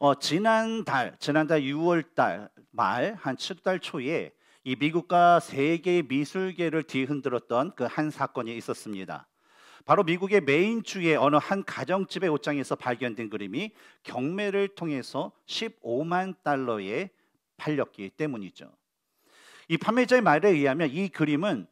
어, 지난달, 지난달 6월달 말 한 7달 초에 이 미국과 세계 미술계를 뒤흔들었던 그 한 사건이 있었습니다. 바로 미국의 메인주의 어느 한 가정집의 옷장에서 발견된 그림이 경매를 통해서 15만 달러에 팔렸기 때문이죠. 이 판매자의 말에 의하면 이 그림은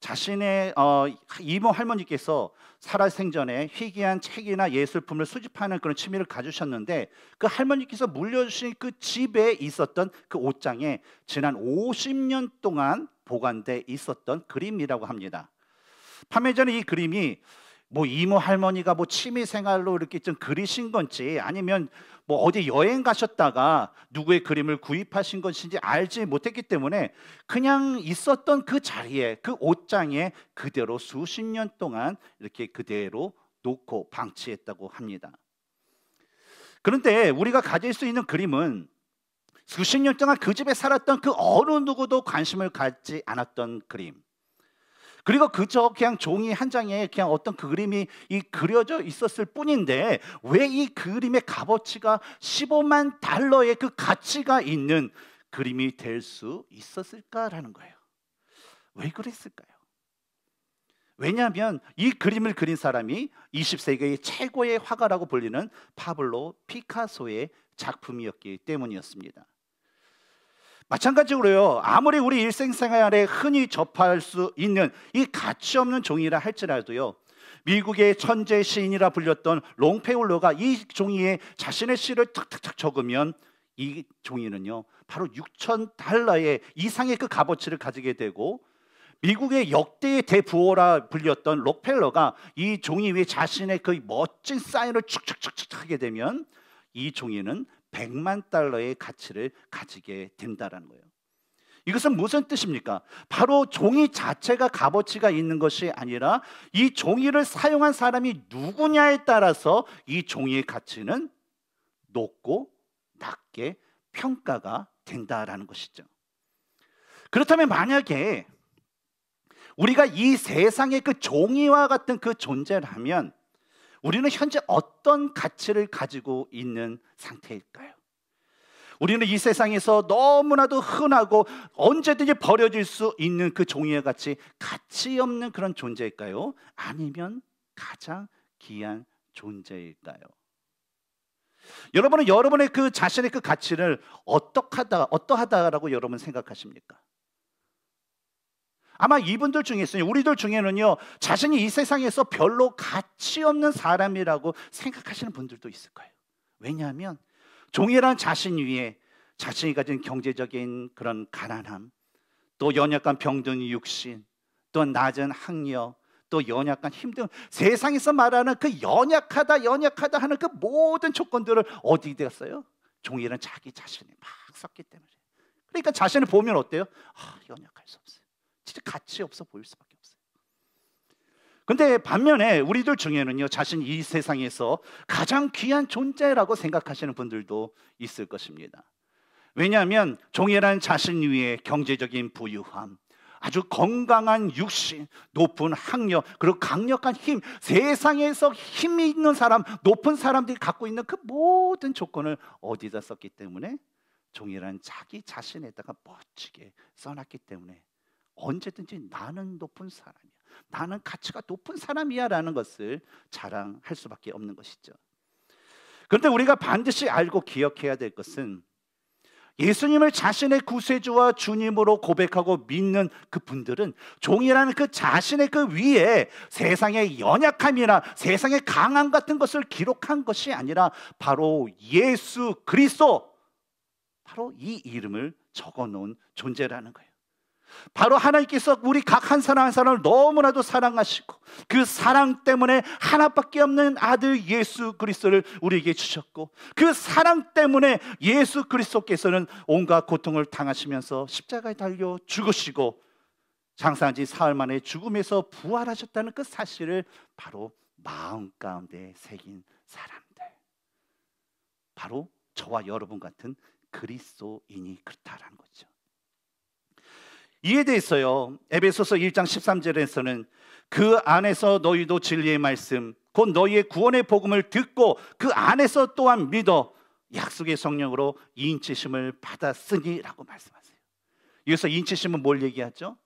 자신의 어, 이모 할머니께서 살아생전에 희귀한 책이나 예술품을 수집하는 그런 취미를 가지셨는데 그 할머니께서 물려주신 그 집에 있었던 그 옷장에 지난 50년 동안 보관돼 있었던 그림이라고 합니다. 판매자는 이 그림이 뭐 이모 할머니가 뭐 취미 생활로 이렇게 좀 그리신 건지 아니면 뭐 어디 여행 가셨다가 누구의 그림을 구입하신 것인지 알지 못했기 때문에 그냥 있었던 그 자리에 그 옷장에 그대로 수십 년 동안 이렇게 그대로 놓고 방치했다고 합니다. 그런데 우리가 가질 수 있는 그림은 수십 년 동안 그 집에 살았던 그 어느 누구도 관심을 갖지 않았던 그림. 그리고 그저 그냥 종이 한 장에 그냥 어떤 그 그림이이 그려져 있었을 뿐인데 왜 이 그림의 값어치가 15만 달러의 그 가치가 있는 그림이 될 수 있었을까라는 거예요. 왜 그랬을까요? 왜냐하면 이 그림을 그린 사람이 20세기의 최고의 화가라고 불리는 파블로 피카소의 작품이었기 때문이었습니다. 마찬가지로요. 아무리 우리 일생생활에 흔히 접할 수 있는 이 가치 없는 종이라 할지라도요. 미국의 천재 시인이라 불렸던 롱페올러가 이 종이에 자신의 시를 탁탁탁 적으면 이 종이는요. 바로 6천 달러의 이상의 그 값어치를 가지게 되고 미국의 역대 대부호라 불렸던 록펠러가 이 종이 위에 자신의 그 멋진 사인을 축축축축 하게 되면 이 종이는 100만 달러의 가치를 가지게 된다라는 거예요. 이것은 무슨 뜻입니까? 바로 종이 자체가 값어치가 있는 것이 아니라 이 종이를 사용한 사람이 누구냐에 따라서 이 종이의 가치는 높고 낮게 평가가 된다라는 것이죠. 그렇다면 만약에 우리가 이 세상의 그 종이와 같은 그 존재라면 우리는 현재 어떤 가치를 가지고 있는 상태일까요? 우리는 이 세상에서 너무나도 흔하고 언제든지 버려질 수 있는 그 종이와 같이 가치 없는 그런 존재일까요? 아니면 가장 귀한 존재일까요? 여러분은 여러분의 그 자신의 그 가치를 어떡하다 어떠하다라고 여러분 생각하십니까? 아마 이분들 중에서 우리들 중에는요 자신이 이 세상에서 별로 가치 없는 사람이라고 생각하시는 분들도 있을 거예요. 왜냐하면 종이란 자신 위에 자신이 가진 경제적인 그런 가난함, 또 연약한 병든 육신, 또 낮은 학력, 또 연약한 힘든 세상에서 말하는 그 연약하다 연약하다 하는 그 모든 조건들을 어디 에 되었어요? 종이는 자기 자신이 막 썼기 때문에 그러니까 자신을 보면 어때요? 아 연약할 수 없어요 진짜 가치 없어 보일 수밖에 없어요. 근데 반면에 우리들 중에는요 자신 이 세상에서 가장 귀한 존재라고 생각하시는 분들도 있을 것입니다. 왜냐하면 종이란 자신 위에 경제적인 부유함, 아주 건강한 육신, 높은 학력, 그리고 강력한 힘, 세상에서 힘이 있는 사람, 높은 사람들이 갖고 있는 그 모든 조건을 어디다 썼기 때문에 종이란 자기 자신에다가 멋지게 써놨기 때문에 언제든지 나는 높은 사람이야. 나는 가치가 높은 사람이야라는 것을 자랑할 수밖에 없는 것이죠. 그런데 우리가 반드시 알고 기억해야 될 것은 예수님을 자신의 구세주와 주님으로 고백하고 믿는 그 분들은 종이라는 그 자신의 그 위에 세상의 연약함이나 세상의 강함 같은 것을 기록한 것이 아니라 바로 예수 그리스도 바로 이 이름을 적어 놓은 존재라는 거예요. 바로 하나님께서 우리 각 한 사람 한 사람을 너무나도 사랑하시고 그 사랑 때문에 하나밖에 없는 아들 예수 그리스도를 우리에게 주셨고 그 사랑 때문에 예수 그리스도께서는 온갖 고통을 당하시면서 십자가에 달려 죽으시고 장사한 지 사흘 만에 죽음에서 부활하셨다는 그 사실을 바로 마음 가운데 새긴 사람들 바로 저와 여러분 같은 그리스도인이 그렇다라는 거죠. 이에 대해서요. 에베소서 1장 13절에서는 그 안에서 너희도 진리의 말씀 곧 너희의 구원의 복음을 듣고 그 안에서 또한 믿어 약속의 성령으로 인치심을 받았으니라고 말씀하세요. 여기서 인치심은 뭘 얘기하죠?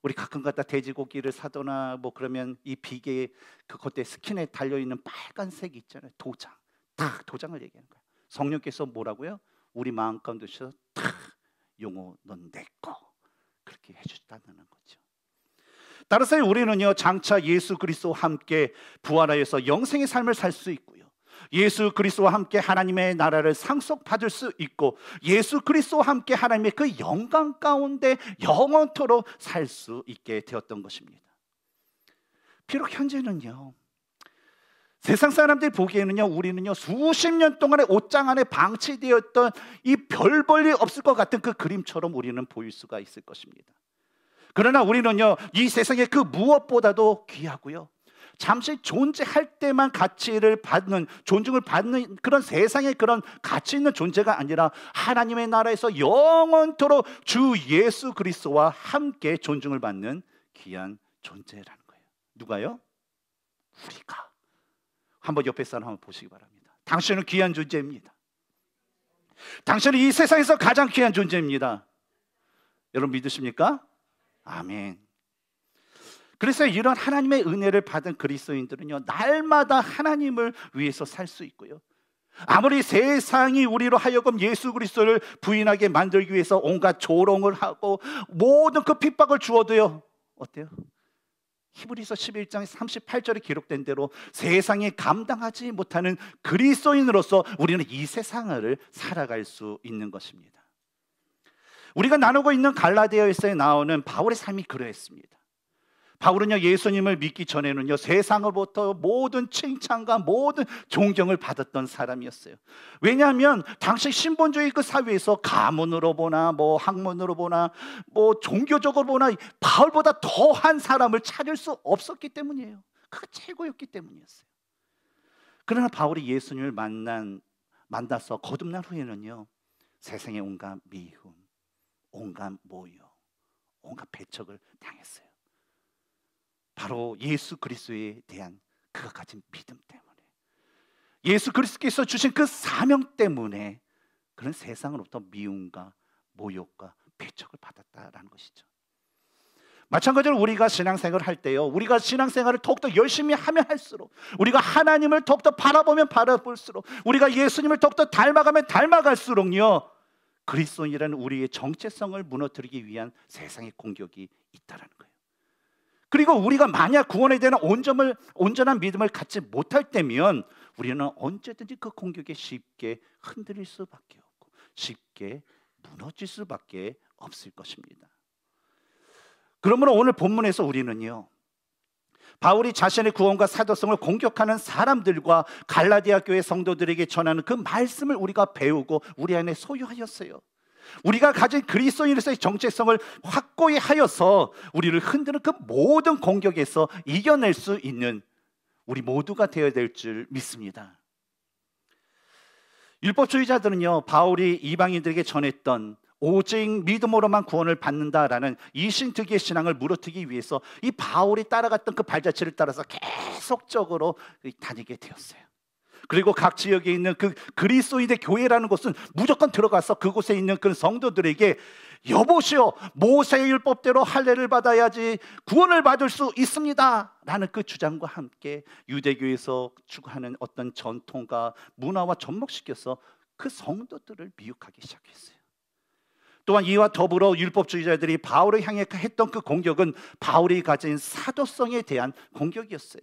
우리 가끔가다 돼지고기를 사거나 뭐 그러면 이 비계 그 겉에 스킨에 달려 있는 빨간색 있잖아요. 도장. 딱 도장을 얘기하는 거예요. 성령께서 뭐라고요? 우리 마음 가운데 탁 용어 넌내 거. 이렇게 해주셨다는 거죠. 따라서 우리는요 장차 예수 그리스도와 함께 부활하여서 영생의 삶을 살 수 있고요. 예수 그리스도와 함께 하나님의 나라를 상속받을 수 있고 예수 그리스도와 함께 하나님의 그 영광 가운데 영원토록 살 수 있게 되었던 것입니다. 비록 현재는요. 세상 사람들이 보기에는요, 우리는요, 수십 년 동안의 옷장 안에 방치되었던 이별 볼일 없을 것 같은 그 그림처럼 우리는 보일 수가 있을 것입니다. 그러나 우리는요, 이세상에그 무엇보다도 귀하고요. 잠시 존재할 때만 가치를 받는, 존중을 받는 그런 세상에 그런 가치 있는 존재가 아니라 하나님의 나라에서 영원토록 주 예수 그리스도와 함께 존중을 받는 귀한 존재라는 거예요. 누가요? 우리가. 한번 옆에 사람 한번 보시기 바랍니다. 당신은 귀한 존재입니다. 당신은 이 세상에서 가장 귀한 존재입니다. 여러분 믿으십니까? 아멘. 그래서 이런 하나님의 은혜를 받은 그리스도인들은요 날마다 하나님을 위해서 살 수 있고요. 아무리 세상이 우리로 하여금 예수 그리스도를 부인하게 만들기 위해서 온갖 조롱을 하고 모든 그 핍박을 주어도요 어때요? 히브리서 11장 38절에 기록된 대로 세상이 감당하지 못하는 그리스도인으로서 우리는 이 세상을 살아갈 수 있는 것입니다. 우리가 나누고 있는 갈라디아에서 나오는 바울의 삶이 그러했습니다. 바울은요 예수님을 믿기 전에는요 세상으로부터 모든 칭찬과 모든 존경을 받았던 사람이었어요. 왜냐하면 당시 신본주의 그 사회에서 가문으로 보나 뭐 학문으로 보나 뭐 종교적으로 보나 바울보다 더한 사람을 찾을 수 없었기 때문이에요. 그가 최고였기 때문이었어요. 그러나 바울이 예수님을 만난 만나서 거듭난 후에는요 세상의 온갖 미움, 온갖 모욕, 온갖 배척을 당했어요. 바로 예수 그리스도에 대한 그가 가진 믿음 때문에 예수 그리스도께서 주신 그 사명 때문에 그런 세상으로부터 미움과 모욕과 배척을 받았다라는 것이죠. 마찬가지로 우리가 신앙생활을 할 때요. 우리가 신앙생활을 더욱더 열심히 하면 할수록 우리가 하나님을 더욱더 바라보면 바라볼수록 우리가 예수님을 더욱더 닮아가면 닮아갈수록요. 그리스도인이라는 우리의 정체성을 무너뜨리기 위한 세상의 공격이 있다라는 거예요. 그리고 우리가 만약 구원에 대한 온전을, 온전한 믿음을 갖지 못할 때면 우리는 언제든지 그 공격에 쉽게 흔들릴 수밖에 없고 쉽게 무너질 수밖에 없을 것입니다. 그러므로 오늘 본문에서 우리는요. 바울이 자신의 구원과 사도성을 공격하는 사람들과 갈라디아 교회 성도들에게 전하는 그 말씀을 우리가 배우고 우리 안에 소유하였어요. 우리가 가진 그리스도인으로서의 정체성을 확고히 하여서 우리를 흔드는 그 모든 공격에서 이겨낼 수 있는 우리 모두가 되어야 될 줄 믿습니다. 율법주의자들은요, 바울이 이방인들에게 전했던 오직 믿음으로만 구원을 받는다라는 이신특의 위 신앙을 무너뜨기 위해서 이 바울이 따라갔던 그 발자취를 따라서 계속적으로 그 다니게 되었어요. 그리고 각 지역에 있는 그 그리스도인의 교회라는 곳은 무조건 들어가서 그곳에 있는 그 성도들에게 여보시오 모세의 율법대로 할례를 받아야지 구원을 받을 수 있습니다라는 그 주장과 함께 유대교에서 추구하는 어떤 전통과 문화와 접목시켜서 그 성도들을 미혹하기 시작했어요. 또한 이와 더불어 율법주의자들이 바울을 향해 했던 그 공격은 바울이 가진 사도성에 대한 공격이었어요.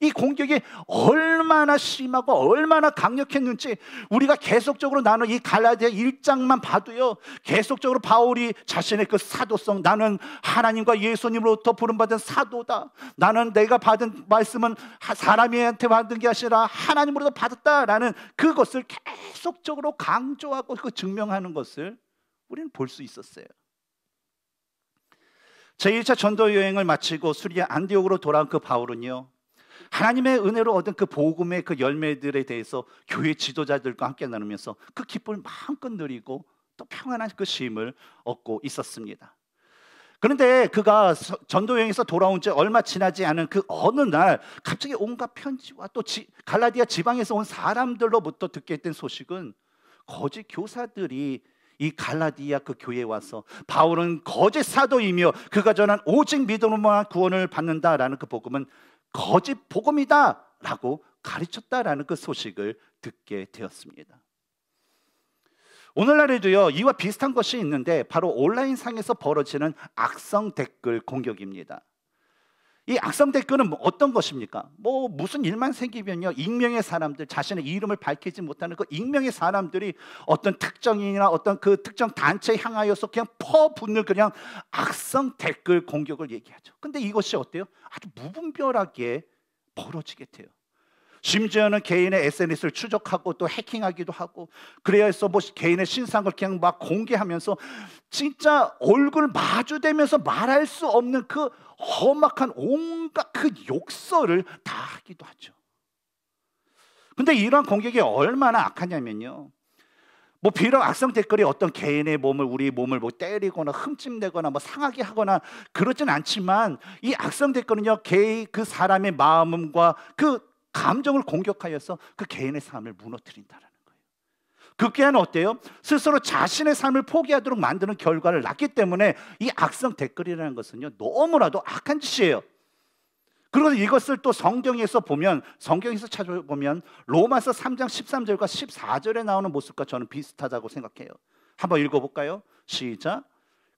이 공격이 얼마나 심하고 얼마나 강력했는지 우리가 계속적으로 나는 이 갈라디아 1장만 봐도요. 계속적으로 바울이 자신의 그 사도성 나는 하나님과 예수님으로부터 부름받은 사도다. 나는 내가 받은 말씀은 사람한테 받은 게 아니라 하나님으로부터 받았다라는 그것을 계속적으로 강조하고 그 증명하는 것을 우리는 볼 수 있었어요. 제1차 전도 여행을 마치고 수리아 안디옥으로 돌아온 그 바울은요. 하나님의 은혜로 얻은 그 복음의 그 열매들에 대해서 교회 지도자들과 함께 나누면서 그 기쁨을 마음껏 누리고 또 평안한 그 쉼을 얻고 있었습니다. 그런데 그가 전도 여행에서 돌아온 지 얼마 지나지 않은 그 어느 날 갑자기 온갖 편지와 또 지, 갈라디아 지방에서 온 사람들로부터 듣게 된 소식은 거짓 교사들이 이 갈라디아 그 교회에 와서 바울은 거짓 사도이며 그가 전한 오직 믿음으로만 구원을 받는다라는 그 복음은 거짓 복음이다라고 가르쳤다라는 그 소식을 듣게 되었습니다. 오늘날에도요 이와 비슷한 것이 있는데 바로 온라인 상에서 벌어지는 악성 댓글 공격입니다. 이 악성 댓글은 뭐 어떤 것입니까? 뭐 무슨 일만 생기면요 익명의 사람들 자신의 이름을 밝히지 못하는 그 익명의 사람들이 어떤 특정인이나 어떤 그 특정 단체 향하여서 그냥 퍼붓는 그냥 악성 댓글 공격을 얘기하죠. 근데 이것이 어때요? 아주 무분별하게 벌어지게 돼요. 심지어는 개인의 SNS를 추적하고 또 해킹하기도 하고 그래야 해서 뭐 개인의 신상을 그냥 막 공개하면서 진짜 얼굴 마주대면서 말할 수 없는 그 험악한 온갖 그 욕설을 다 하기도 하죠. 근데 이러한 공격이 얼마나 악하냐면요. 뭐 비록 악성 댓글이 어떤 개인의 몸을 우리 몸을 뭐 때리거나 흠집내거나 뭐 상하게 하거나 그렇진 않지만 이 악성 댓글은요 개의 그 사람의 마음과 그 감정을 공격하여서 그 개인의 삶을 무너뜨린다라는 거예요. 극기는 그 어때요? 스스로 자신의 삶을 포기하도록 만드는 결과를 낳기 때문에 이 악성 댓글이라는 것은요 너무나도 악한 짓이에요. 그리고 이것을 또 성경에서 보면 성경에서 찾아보면 로마서 3장 13절과 14절에 나오는 모습과 저는 비슷하다고 생각해요. 한번 읽어볼까요? 시작.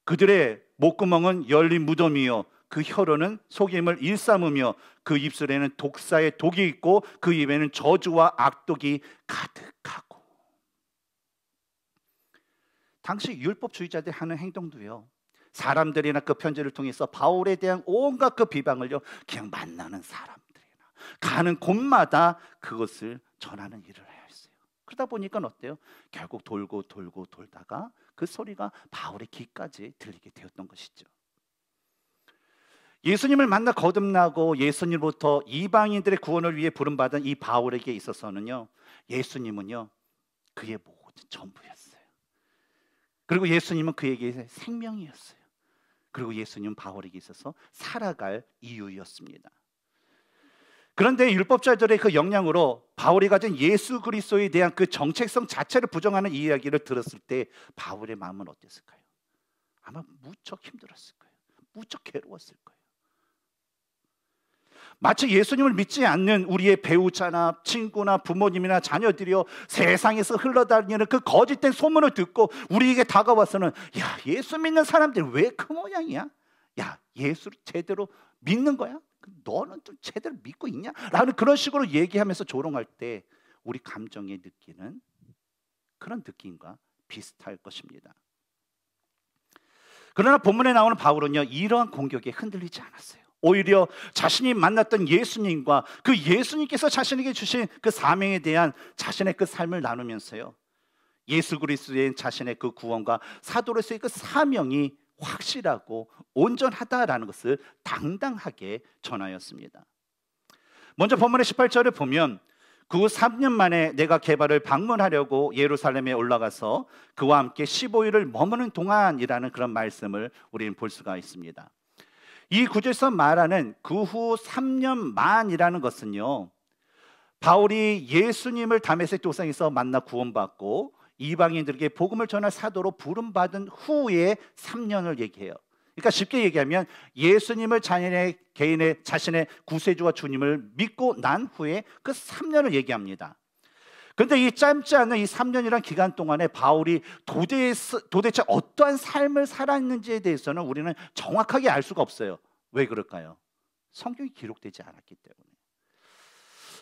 그들의 목구멍은 열린 무덤이요 그 혀로는 속임을 일삼으며 그 입술에는 독사의 독이 있고 그 입에는 저주와 악독이 가득하고 당시 율법주의자들이 하는 행동도요 사람들이나 그 편지를 통해서 바울에 대한 온갖 그 비방을요 그냥 만나는 사람들이나 가는 곳마다 그것을 전하는 일을 했어요 그러다 보니까 어때요? 결국 돌고 돌고 돌다가 그 소리가 바울의 귀까지 들리게 되었던 것이죠. 예수님을 만나 거듭나고 예수님부터 이방인들의 구원을 위해 부름받은 이 바울에게 있어서는요, 예수님은요, 그의 모든 전부였어요. 그리고 예수님은 그에게 생명이었어요. 그리고 예수님은 바울에게 있어서 살아갈 이유였습니다. 그런데 율법자들의 그 영향으로 바울이 가진 예수 그리스도에 대한 그 정체성 자체를 부정하는 이야기를 들었을 때 바울의 마음은 어땠을까요? 아마 무척 힘들었을 거예요. 무척 괴로웠을 거예요. 마치 예수님을 믿지 않는 우리의 배우자나 친구나 부모님이나 자녀들이요 세상에서 흘러다니는 그 거짓된 소문을 듣고 우리에게 다가와서는 야 예수 믿는 사람들 왜그 모양이야? 야 예수를 제대로 믿는 거야? 너는 좀 제대로 믿고 있냐? 라는 그런 식으로 얘기하면서 조롱할 때 우리 감정에 느끼는 그런 느낌과 비슷할 것입니다. 그러나 본문에 나오는 바울은요 이러한 공격에 흔들리지 않았어요. 오히려 자신이 만났던 예수님과 그 예수님께서 자신에게 주신 그 사명에 대한 자신의 그 삶을 나누면서요. 예수 그리스도의 자신의 그 구원과 사도로서의 그 사명이 확실하고 온전하다라는 것을 당당하게 전하였습니다. 먼저 본문의 18절을 보면 그 3년 만에 내가 개발을 방문하려고 예루살렘에 올라가서 그와 함께 15일을 머무는 동안이라는 그런 말씀을 우리는 볼 수가 있습니다. 이 구절에서 말하는 그 후 3년 만이라는 것은요. 바울이 예수님을 담에섹 도상에서 만나 구원받고 이방인들에게 복음을 전할 사도로 부름 받은 후에 3년을 얘기해요. 그러니까 쉽게 얘기하면 예수님을 자신의 개인의 자신의 구세주와 주님을 믿고 난 후에 그 3년을 얘기합니다. 그런데이 짧지 않은 이 3년이란 기간 동안에 바울이 도대, 도대체 어떠한 삶을 살았는지에 대해서는 우리는 정확하게 알 수가 없어요. 왜 그럴까요? 성경이 기록되지 않았기 때문에.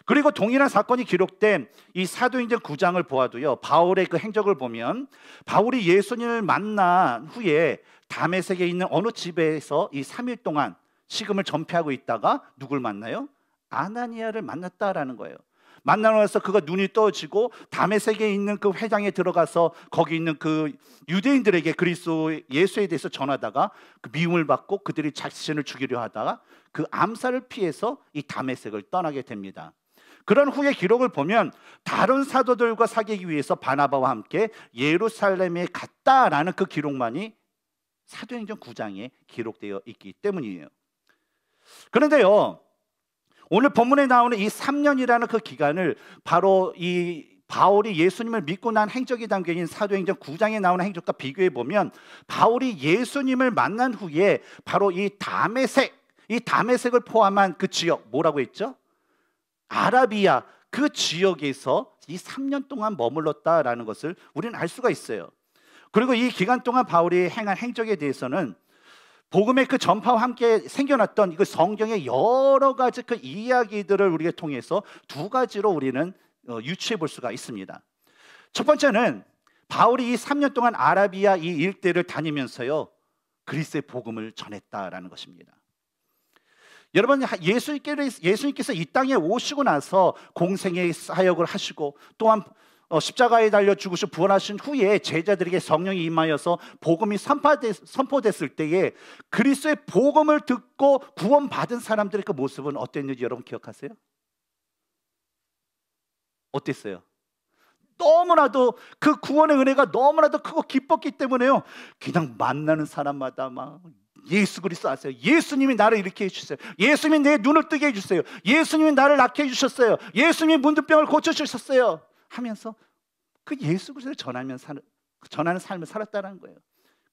그리고 동일한 사건이 기록된 이 사도행전 9장을 보아도요. 바울의 그 행적을 보면 바울이 예수님을 만난 후에 담에색에 있는 어느 집에서 이 3일 동안 식음을 전폐하고 있다가 누굴 만나요? 아나니아를 만났다라는 거예요. 만나서 그가 눈이 떠지고 담의 세계에 있는 그회장에 들어가서 거기 있는 그 유대인들에게 그리스도 예수에 대해서 전하다가 그 미움을 받고 그들이 자신을 죽이려 하다가 그 암살을 피해서 이 담의 색을 떠나게 됩니다. 그런 후의 기록을 보면 다른 사도들과 사귀기 위해서 바나바와 함께 예루살렘에 갔다라는 그 기록만이 사도행전 9장에 기록되어 있기 때문이에요. 그런데요. 오늘 본문에 나오는 이 3년이라는 그 기간을 바로 이 바울이 예수님을 믿고 난 행적의 단계인 사도행전 9장에 나오는 행적과 비교해 보면 바울이 예수님을 만난 후에 바로 이 다메색 이 다메색을 포함한 그 지역 뭐라고 했죠? 아라비아 그 지역에서 이 3년 동안 머물렀다라는 것을 우리는 알 수가 있어요. 그리고 이 기간 동안 바울이 행한 행적에 대해서는 복음의 그 전파와 함께 생겨났던 이거 그 성경의 여러 가지 그 이야기들을 우리가 통해서 두 가지로 우리는 어, 유추해 볼 수가 있습니다. 첫 번째는 바울이 이 3년 동안 아라비아 이 일대를 다니면서요 그리스의 복음을 전했다라는 것입니다. 여러분 예수님께서 이 땅에 오시고 나서 공생의 사역을 하시고 또한 어, 십자가에 달려 죽으시 고 부활하신 후에 제자들에게 성령이 임하여서 복음이 선포됐, 을 때에 그리스의 복음을 듣고 구원받은 사람들의 그 모습은 어땠는지 여러분 기억하세요? 어땠어요? 너무나도 그 구원의 은혜가 너무나도 크고 기뻤기 때문에요. 그냥 만나는 사람마다 막 예수 그리스도 아세요? 예수님이 나를 이렇게 해주세요. 예수님이 내 눈을 뜨게 해주세요. 예수님이 나를 낳게 해주셨어요. 예수님이 문둥병을 고쳐주셨어요. 하면서 그 예수 그리스도를 전하면 살, 전하는 삶을 살았다는 거예요.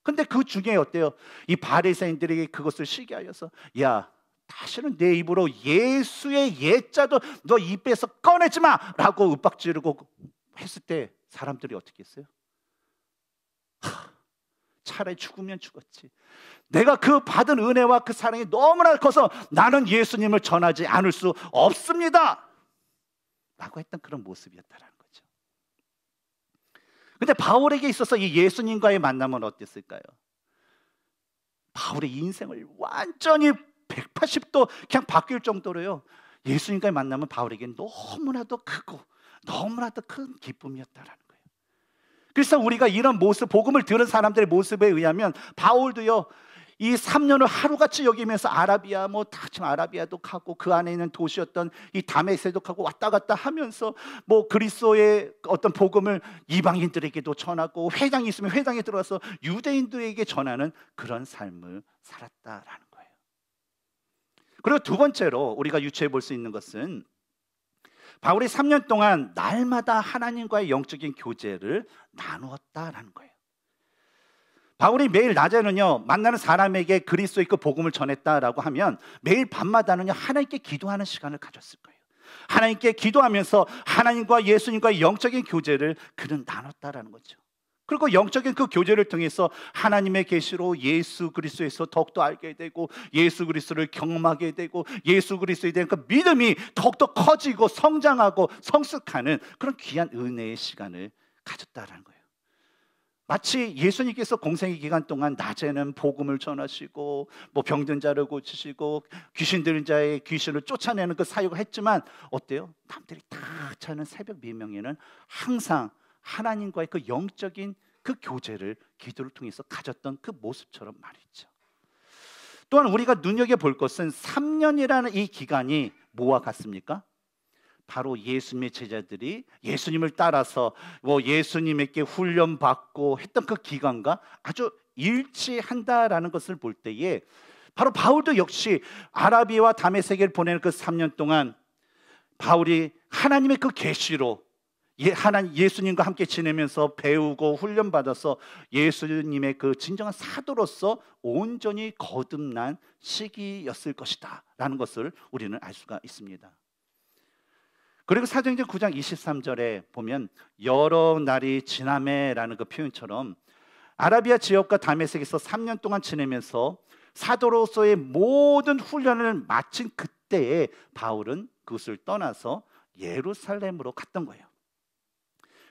근데 그 중에 어때요? 이 바리새인들에게 그것을 시기하여서 야 다시는 내 입으로 예수의 예자도 너 입에서 꺼내지 마라고 윽박지르고 했을 때 사람들이 어떻게 했어요? 하, 차라리 죽으면 죽었지. 내가 그 받은 은혜와 그 사랑이 너무나 커서 나는 예수님을 전하지 않을 수 없습니다. 라고 했던 그런 모습이었다라는 근데 바울에게 있어서 이 예수님과의 만남은 어땠을까요? 바울의 인생을 완전히 180도 그냥 바뀔 정도로요. 예수님과의 만남은 바울에게 너무나도 크고 너무나도 큰 기쁨이었다라는 거예요. 그래서 우리가 이런 모습, 복음을 들은 사람들의 모습에 의하면 바울도요, 이 3년을 하루같이 여기면서 아라비아 뭐 다침 아라비아도 가고 그 안에 있는 도시였던 이 다메세도 가고 왔다 갔다 하면서 뭐 그리스도의 어떤 복음을 이방인들에게도 전하고 회당이 있으면 회당에 들어가서 유대인들에게 전하는 그런 삶을 살았다라는 거예요. 그리고 두 번째로 우리가 유추해 볼 수 있는 것은 바울이 3년 동안 날마다 하나님과의 영적인 교제를 나누었다라는 거예요. 바울이 매일 낮에는요 만나는 사람에게 그리스도 있고 복음을 전했다라고 하면 매일 밤마다는요 하나님께 기도하는 시간을 가졌을 거예요. 하나님께 기도하면서 하나님과 예수님과의 영적인 교제를 그는 나눴다라는 거죠. 그리고 영적인 그 교제를 통해서 하나님의 계시로 예수 그리스도에서 더욱더 알게 되고 예수 그리스도를 경험하게 되고 예수 그리스도에 대한 그 믿음이 더욱더 커지고 성장하고 성숙하는 그런 귀한 은혜의 시간을 가졌다라는 거예요. 마치 예수님께서 공생의 기간 동안 낮에는 복음을 전하시고 뭐 병든 자를 고치시고 귀신 들린 자의 귀신을 쫓아내는 그 사역을 했지만 어때요? 남들이 다 자는 새벽 미명에는 네 항상 하나님과의 그 영적인 그 교제를 기도를 통해서 가졌던 그 모습처럼 말이죠. 또한 우리가 눈여겨 볼 것은 3년이라는 이 기간이 뭐와 같습니까? 바로 예수님의 제자들이 예수님을 따라서 뭐 예수님에게 훈련 받고 했던 그 기간과 아주 일치한다라는 것을 볼 때에 바로 바울도 역시 아라비와 다메섹을 보낸 그 3년 동안 바울이 하나님의 그 계시로 예, 하나님 예수님과 함께 지내면서 배우고 훈련받아서 예수님의 그 진정한 사도로서 온전히 거듭난 시기였을 것이다라는 것을 우리는 알 수가 있습니다. 그리고 사도행전 9장 23절에 보면 여러 날이 지나매라는 그 표현처럼 아라비아 지역과 다메섹에서 3년 동안 지내면서 사도로서의 모든 훈련을 마친 그때에 바울은 그것을 떠나서 예루살렘으로 갔던 거예요.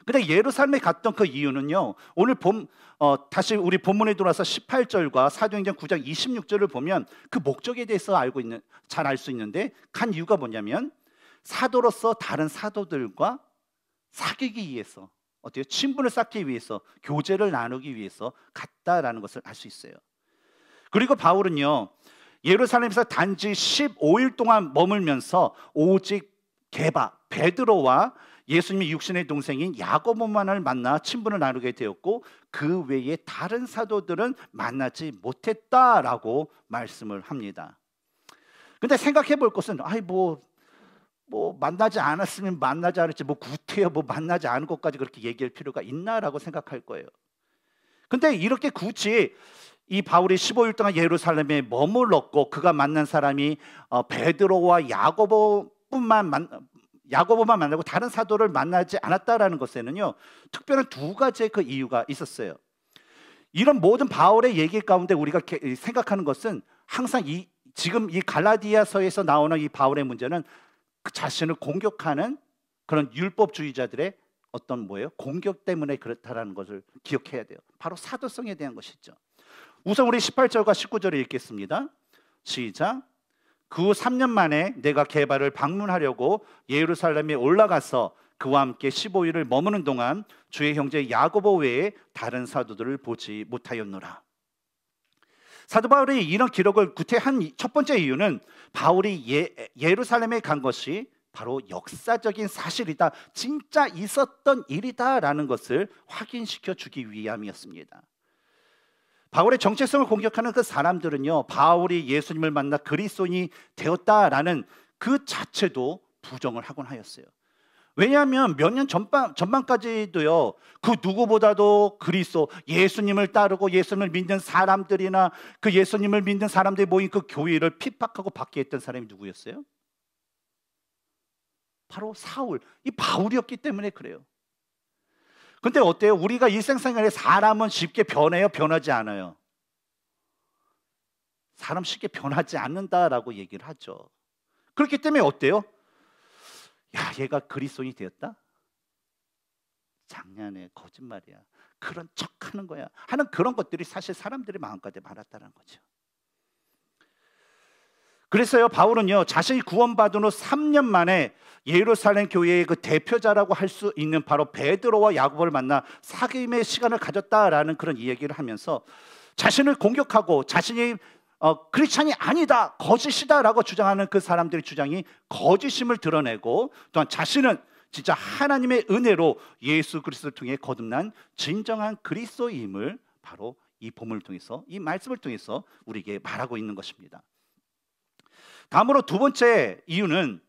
근데 예루살렘에 갔던 그 이유는요. 오늘 본 어, 다시 우리 본문에 돌아서 18절과 사도행전 9장 26절을 보면 그 목적에 대해서 알고 있는 잘 알 수 있는데 간 이유가 뭐냐면 사도로서 다른 사도들과 사귀기 위해서 어때요? 친분을 쌓기 위해서 교제를 나누기 위해서 갔다라는 것을 알 수 있어요. 그리고 바울은요. 예루살렘에서 단지 15일 동안 머물면서 오직 개바 베드로와 예수님의 육신의 동생인 야고보만을 만나 친분을 나누게 되었고 그 외에 다른 사도들은 만나지 못했다라고 말씀을 합니다. 근데 생각해 볼 것은 아이 뭐뭐 만나지 않았으면 만나지 않았지 뭐 구태여 뭐 만나지 않은 것까지 그렇게 얘기할 필요가 있나라고 생각할 거예요. 근데 이렇게 굳이 이 바울이 15일 동안 예루살렘에 머물렀고 그가 만난 사람이 어, 베드로와 야고보뿐만 만, 야고보만 만나고 다른 사도를 만나지 않았다라는 것에는요 특별한 두 가지의 그 이유가 있었어요. 이런 모든 바울의 얘기 가운데 우리가 생각하는 것은 항상 이 지금 이 갈라디아서에서 나오는 이 바울의 문제는 그 자신을 공격하는 그런 율법주의자들의 어떤 뭐예요? 공격 때문에 그렇다라는 것을 기억해야 돼요. 바로 사도성에 대한 것이죠. 우선 우리 18절과 19절을 읽겠습니다. 시작. 그 3년 만에 내가 개발을 방문하려고 예루살렘에 올라가서 그와 함께 15일을 머무는 동안 주의 형제 야고보 외에 다른 사도들을 보지 못하였노라. 사도 바울이 이런 기록을 구태한 첫 번째 이유는 바울이 예, 예루살렘에 간 것이 바로 역사적인 사실이다. 진짜 있었던 일이다라는 것을 확인시켜 주기 위함이었습니다. 바울의 정체성을 공격하는 그 사람들은요. 바울이 예수님을 만나 그리스도인이 되었다라는 그 자체도 부정을 하곤 하였어요. 왜냐하면 몇 년 전반, 전반까지도요, 그 누구보다도 그리스도, 예수님을 따르고 예수님을 믿는 사람들이나 그 예수님을 믿는 사람들이 모인 그 교회를 핍박하고 받게 했던 사람이 누구였어요? 바로 사울, 이 바울이었기 때문에 그래요. 근데 어때요? 우리가 일생생활에 사람은 쉽게 변해요, 변하지 않아요. 사람 쉽게 변하지 않는다라고 얘기를 하죠. 그렇기 때문에 어때요? 야, 얘가 그리스도인이 되었다? 작년에 거짓말이야. 그런 척하는 거야. 하는 그런 것들이 사실 사람들이 마음가짐 많았다는 거죠. 그래서요 바울은요 자신이 구원받은 후 3년 만에 예루살렘 교회의 그 대표자라고 할 수 있는 바로 베드로와 야고보를 만나 사귐의 시간을 가졌다라는 그런 이야기를 하면서 자신을 공격하고 자신이 어, 크리스찬이 아니다, 거짓이다라고 주장하는 그 사람들의 주장이 거짓임을 드러내고 또한 자신은 진짜 하나님의 은혜로 예수 그리스도를 통해 거듭난 진정한 그리스도임을 바로 이 본문을 통해서 이 말씀을 통해서 우리에게 말하고 있는 것입니다. 다음으로 두 번째 이유는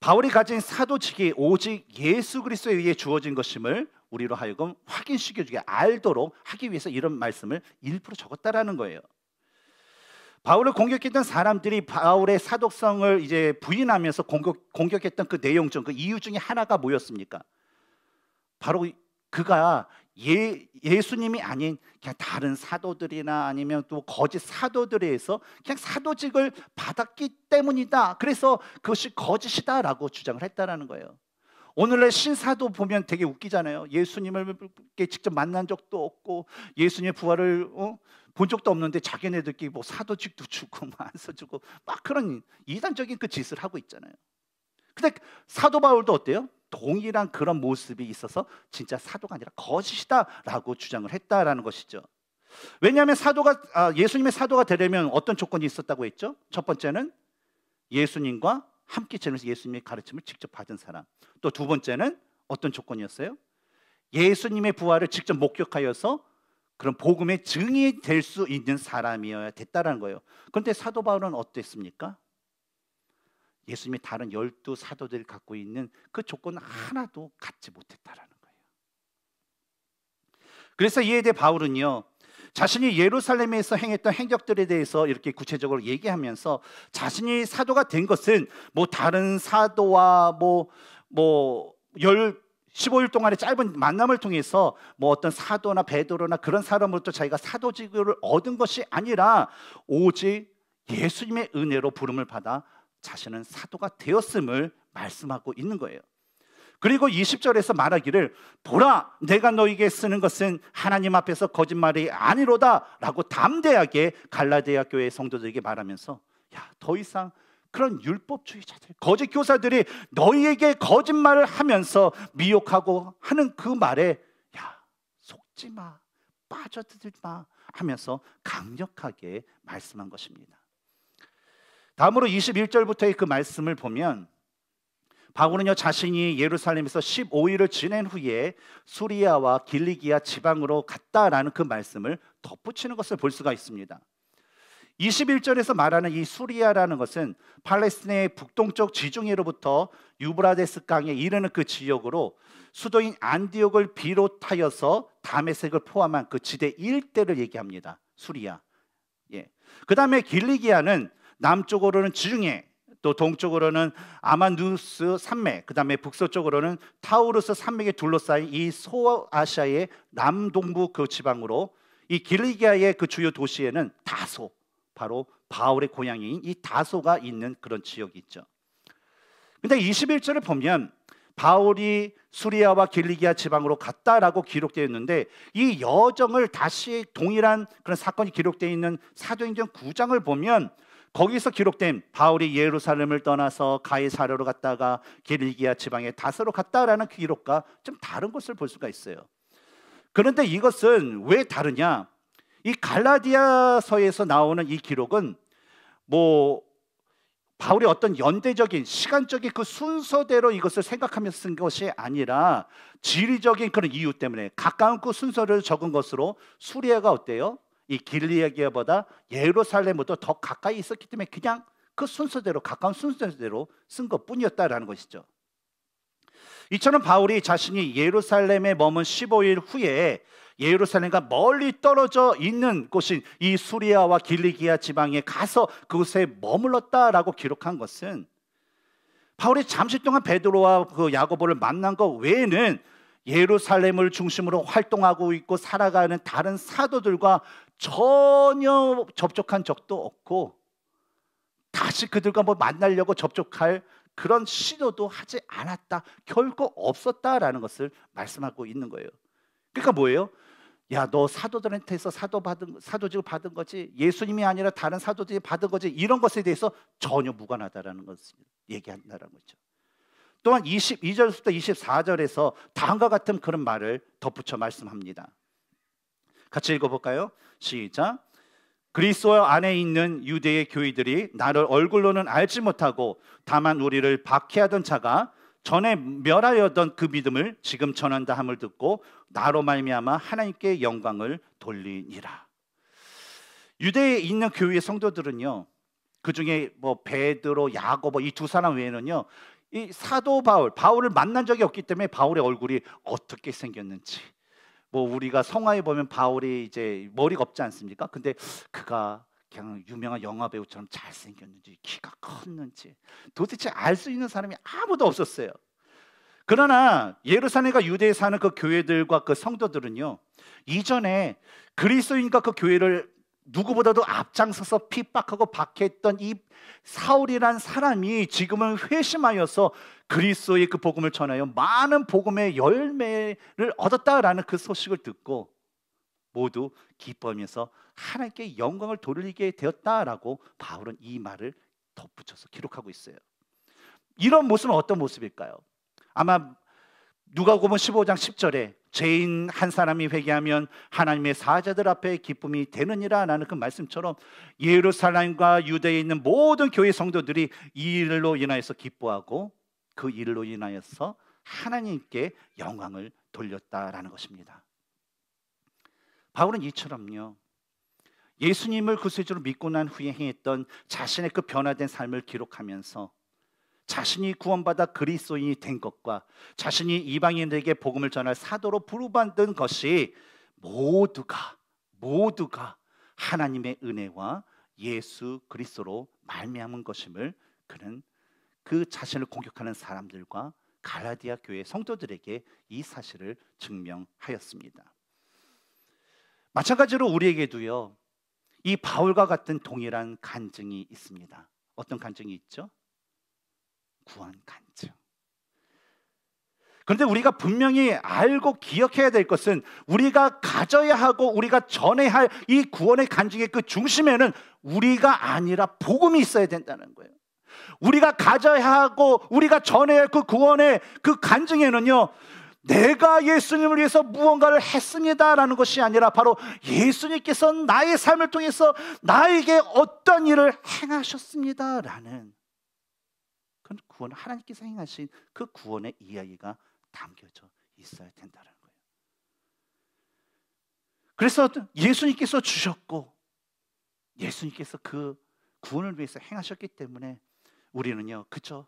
바울이 가진 사도직이 오직 예수 그리스도에 의해 주어진 것임을 우리로 하여금 확인시켜 주게 알도록 하기 위해서 이런 말씀을 일부러 적었다라는 거예요. 바울을 공격했던 사람들이 바울의 사독성을 이제 부인하면서 공격, 공격했던 그 내용 중그 이유 중에 하나가 뭐였습니까? 바로 그가 예, 예수님이 아닌 그냥 다른 사도들이나 아니면 또 거짓 사도들에 서 그냥 사도직을 받았기 때문이다. 그래서 그것이 거짓이다라고 주장을 했다라는 거예요. 오늘날 신사도 보면 되게 웃기잖아요. 예수님을 직접 만난 적도 없고 예수님의 부활을 어? 본 적도 없는데 자기네들끼리 뭐 사도직도 주고 안 써주고 막 그런 이단적인 그 짓을 하고 있잖아요. 근데 사도 바울도 어때요? 동일한 그런 모습이 있어서 진짜 사도가 아니라 거짓이다라고 주장을 했다라는 것이죠. 왜냐하면 사도가 아, 예수님의 사도가 되려면 어떤 조건이 있었다고 했죠? 첫 번째는 예수님과 함께 전에서 예수님의 가르침을 직접 받은 사람. 또 두 번째는 어떤 조건이었어요? 예수님의 부활을 직접 목격하여서 그런 복음의 증이 될 수 있는 사람이어야 됐다라는 거예요. 그런데 사도 바울은 어땠습니까? 예수님이 다른 열두 사도들이 갖고 있는 그 조건 하나도 갖지 못했다라는 거예요. 그래서 이에 대해 바울은요 자신이 예루살렘에서 행했던 행적들에 대해서 이렇게 구체적으로 얘기하면서 자신이 사도가 된 것은 뭐 다른 사도와 뭐뭐열 15일 동안의 짧은 만남을 통해서 뭐 어떤 사도나 베드로나 그런 사람으로부터 자기가 사도직을 얻은 것이 아니라 오직 예수님의 은혜로 부름을 받아 자신은 사도가 되었음을 말씀하고 있는 거예요. 그리고 20절에서 말하기를 보라 내가 너에게 쓰는 것은 하나님 앞에서 거짓말이 아니로다라고 담대하게 갈라디아 교회 성도들에게 말하면서 야더 이상 그런 율법주의자들, 거짓 교사들이 너희에게 거짓말을 하면서 미혹하고 하는 그 말에 야 속지 마, 빠져들지 마 하면서 강력하게 말씀한 것입니다. 다음으로 21절부터의 그 말씀을 보면 바울은요 자신이 예루살렘에서 15일을 지낸 후에 수리아와 길리기아 지방으로 갔다라는 그 말씀을 덧붙이는 것을 볼 수가 있습니다. 21절에서 말하는 이 수리아라는 것은 팔레스티나의 북동쪽 지중해로부터 유브라데스 강에 이르는 그 지역으로 수도인 안디옥을 비롯하여서 다메섹을 포함한 그 지대 일대를 얘기합니다. 수리아. 예. 그다음에 길리기아는 남쪽으로는 지중해, 또 동쪽으로는 아마누스 산맥, 그다음에 북서쪽으로는 타우르스 산맥에 둘러싸인 이 소아시아의 남동부 그 지방으로 이 길리기아의 그 주요 도시에는 다소 바로 바울의 고향인 이 다소가 있는 그런 지역이 있죠. 근데 21절을 보면 바울이 수리아와 길리기아 지방으로 갔다라고 기록되어 있는데 이 여정을 다시 동일한 그런 사건이 기록되어 있는 사도행전 9장을 보면 거기서 기록된 바울이 예루살렘을 떠나서 가이사르로 갔다가 길리기아 지방의 다스로 갔다라는 기록과 좀 다른 것을 볼 수가 있어요. 그런데 이것은 왜 다르냐? 이 갈라디아서에서 나오는 이 기록은 뭐 바울이 어떤 연대적인 시간적인 그 순서대로 이것을 생각하면서 쓴 것이 아니라 지리적인 그런 이유 때문에 가까운 그 순서를 적은 것으로 수리해가 어때요? 이 길리에게보다 예루살렘보다 더 가까이 있었기 때문에 그냥 그 순서대로 가까운 순서대로 쓴 것뿐이었다라는 것이죠. 이처럼 바울이 자신이 예루살렘에 머문 15일 후에 예루살렘과 멀리 떨어져 있는 곳인 이 수리아와 길리기아 지방에 가서 그곳에 머물렀다라고 기록한 것은 바울이 잠시 동안 베드로와 그 야고보를 만난 것 외에는 예루살렘을 중심으로 활동하고 있고 살아가는 다른 사도들과 전혀 접촉한 적도 없고 다시 그들과 뭐 만나려고 접촉할 그런 시도도 하지 않았다. 결코 없었다라는 것을 말씀하고 있는 거예요. 그러니까 뭐예요? 야, 너 사도들한테서 사도 받은 사도직을 받은 거지. 예수님이 아니라 다른 사도들이 받은 거지. 이런 것에 대해서 전혀 무관하다라는 것을 얘기한다는 거죠. 또한 22절부터 24절에서 다음과 같은 그런 말을 덧붙여 말씀합니다. 같이 읽어볼까요? 시작. 그리스도 안에 있는 유대의 교회들이 나를 얼굴로는 알지 못하고 다만 우리를 박해하던 자가 전에 멸하였던 그 믿음을 지금 전한다 함을 듣고 나로 말미암아 하나님께 영광을 돌리니라. 유대에 있는 교회의 성도들은요. 그 중에 뭐 베드로, 야고보 이 두 사람 외에는요. 이 사도 바울, 바울을 만난 적이 없기 때문에 바울의 얼굴이 어떻게 생겼는지 뭐 우리가 성화에 보면 바울이 이제 머리가 없지 않습니까? 근데 그가 그냥 유명한 영화 배우처럼 잘생겼는지 키가 컸는지 도대체 알 수 있는 사람이 아무도 없었어요. 그러나 예루살렘과 유대에 사는 그 교회들과 그 성도들은요 이전에 그리스도인과 그 교회를 누구보다도 앞장서서 핍박하고 박해했던 이 사울이란 사람이 지금은 회심하여서 그리스도의 그 복음을 전하여 많은 복음의 열매를 얻었다라는 그 소식을 듣고 모두 기뻐하면서 하나님께 영광을 돌리게 되었다라고 바울은 이 말을 덧붙여서 기록하고 있어요. 이런 모습은 어떤 모습일까요? 아마 누가 보면 15장 10절에 죄인 한 사람이 회개하면 하나님의 사자들 앞에 기쁨이 되느니라 라는 그 말씀처럼 예루살렘과 유대에 있는 모든 교회 성도들이 이 일로 인하여서 기뻐하고 그 일로 인하여서 하나님께 영광을 돌렸다라는 것입니다. 바울은 이처럼요. 예수님을 구세주로 믿고 난 후에 행했던 자신의 그 변화된 삶을 기록하면서 자신이 구원받아 그리스도인이 된 것과 자신이 이방인들에게 복음을 전할 사도로 부르받은 것이 모두가 모두가 하나님의 은혜와 예수 그리스도로 말미암은 것임을 그는 그 자신을 공격하는 사람들과 갈라디아 교회 성도들에게 이 사실을 증명하였습니다. 마찬가지로 우리에게도요. 이 바울과 같은 동일한 간증이 있습니다. 어떤 간증이 있죠? 구한 간증. 그런데 우리가 분명히 알고 기억해야 될 것은 우리가 가져야 하고 우리가 전해야 할 이 구원의 간증의 그 중심에는 우리가 아니라 복음이 있어야 된다는 거예요. 우리가 가져야 하고 우리가 전해야 할 그 구원의 그 간증에는요. 내가 예수님을 위해서 무언가를 했습니다라는 것이 아니라 바로 예수님께서 나의 삶을 통해서 나에게 어떤 일을 행하셨습니다라는 구원 하나님께서 행하신 그 구원의 이야기가 담겨져 있어야 된다는 거예요. 그래서 예수님께서 주셨고 예수님께서 그 구원을 위해서 행하셨기 때문에 우리는요, 그저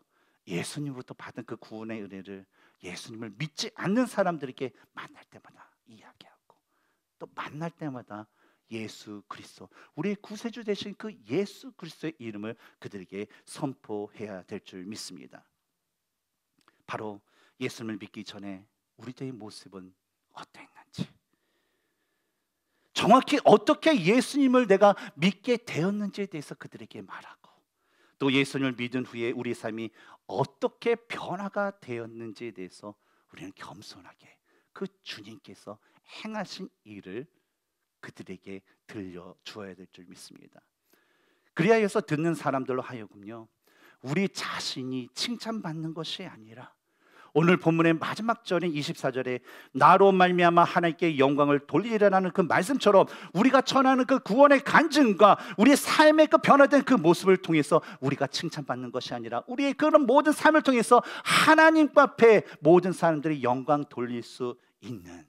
예수님으로부터 받은 그 구원의 은혜를 예수님을 믿지 않는 사람들에게 만날 때마다 이야기하고 또 만날 때마다 예수 그리스도 우리의 구세주 되신 그 예수 그리스도의 이름을 그들에게 선포해야 될 줄 믿습니다. 바로 예수님을 믿기 전에 우리들의 모습은 어땠는지 정확히 어떻게 예수님을 내가 믿게 되었는지에 대해서 그들에게 말하고 또 예수님을 믿은 후에 우리 삶이 어떻게 변화가 되었는지에 대해서 우리는 겸손하게 그 주님께서 행하신 일을 그들에게 들려 주어야 될 줄 믿습니다. 그래야 해서 듣는 사람들로 하여금요. 우리 자신이 칭찬받는 것이 아니라 오늘 본문의 마지막 절인 24절에 나로 말미암아 하나님께 영광을 돌리리라는 그 말씀처럼 우리가 전하는 그 구원의 간증과 우리의 삶의 그 변화된 그 모습을 통해서 우리가 칭찬받는 것이 아니라 우리의 그런 모든 삶을 통해서 하나님 앞에 모든 사람들이 영광 돌릴 수 있는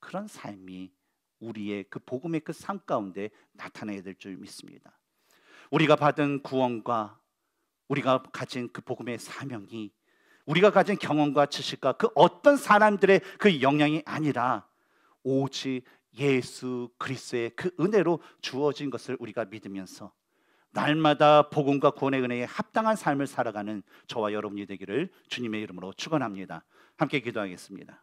그런 삶이 우리의 그 복음의 그삶 가운데 나타나야 될 줄 믿습니다. 우리가 받은 구원과 우리가 가진 그 복음의 사명이 우리가 가진 경험과 지식과 그 어떤 사람들의 그 영향이 아니라 오직 예수 그리스도의 그 은혜로 주어진 것을 우리가 믿으면서 날마다 복음과 구원의 은혜에 합당한 삶을 살아가는 저와 여러분이 되기를 주님의 이름으로 축원합니다. 함께 기도하겠습니다.